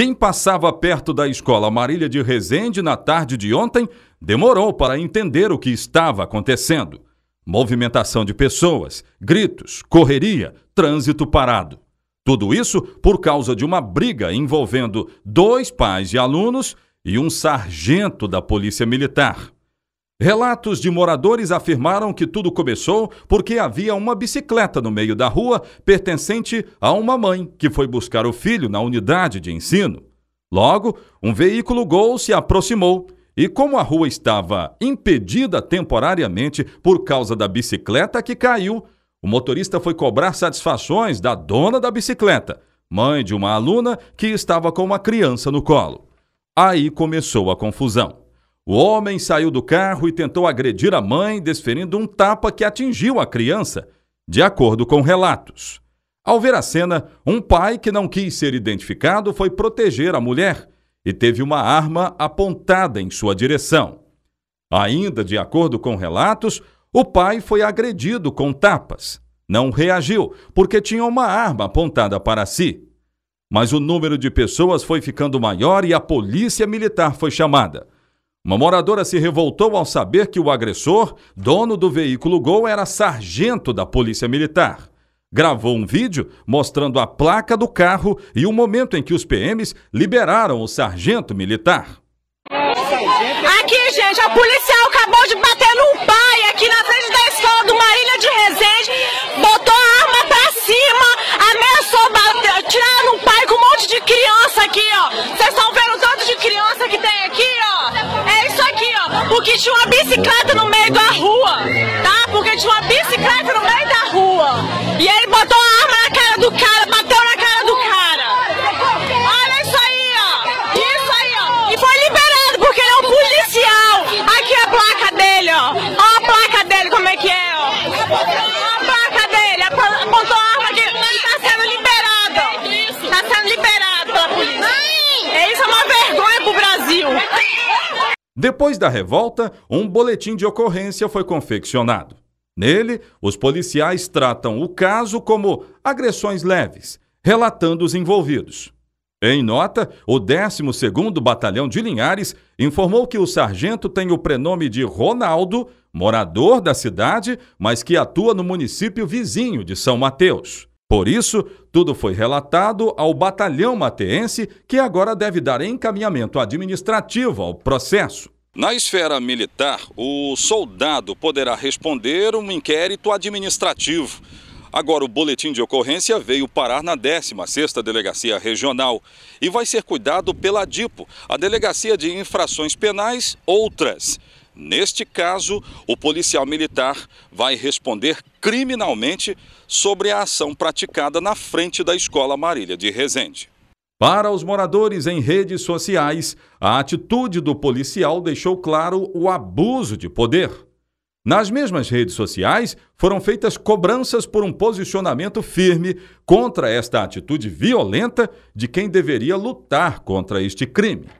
Quem passava perto da escola Marília de Rezende na tarde de ontem demorou para entender o que estava acontecendo. Movimentação de pessoas, gritos, correria, trânsito parado. Tudo isso por causa de uma briga envolvendo dois pais de alunos e um sargento da Polícia Militar. Relatos de moradores afirmaram que tudo começou porque havia uma bicicleta no meio da rua pertencente a uma mãe que foi buscar o filho na unidade de ensino. Logo, um veículo Gol se aproximou e, como a rua estava impedida temporariamente por causa da bicicleta que caiu, o motorista foi cobrar satisfações da dona da bicicleta, mãe de uma aluna que estava com uma criança no colo. Aí começou a confusão. O homem saiu do carro e tentou agredir a mãe, desferindo um tapa que atingiu a criança, de acordo com relatos. Ao ver a cena, um pai que não quis ser identificado foi proteger a mulher e teve uma arma apontada em sua direção. Ainda de acordo com relatos, o pai foi agredido com tapas. Não reagiu, porque tinha uma arma apontada para si. Mas o número de pessoas foi ficando maior e a polícia militar foi chamada. Uma moradora se revoltou ao saber que o agressor, dono do veículo Gol, era sargento da Polícia Militar. Gravou um vídeo mostrando a placa do carro e o momento em que os PMs liberaram o sargento militar. Aqui, gente, a policial acabou de bater num pai aqui na frente da escola do Marília de Resende. porque tinha uma bicicleta no meio da rua, tá? Porque tinha uma bicicleta no meio da rua. E ele botou a Depois da revolta, um boletim de ocorrência foi confeccionado. Nele, os policiais tratam o caso como agressões leves, relatando os envolvidos. Em nota, o 12º Batalhão de Linhares informou que o sargento tem o prenome de Ronaldo, morador da cidade, mas que atua no município vizinho de São Mateus. Por isso, tudo foi relatado ao batalhão mateense, que agora deve dar encaminhamento administrativo ao processo. Na esfera militar, o soldado poderá responder um inquérito administrativo. Agora, o boletim de ocorrência veio parar na 16ª Delegacia Regional e vai ser cuidado pela DIPO, a Delegacia de Infrações Penais, outras. Neste caso, o policial militar vai responder criminalmente sobre a ação praticada na frente da Escola Marília de Resende. Para os moradores em redes sociais, a atitude do policial deixou claro o abuso de poder. Nas mesmas redes sociais, foram feitas cobranças por um posicionamento firme contra esta atitude violenta de quem deveria lutar contra este crime.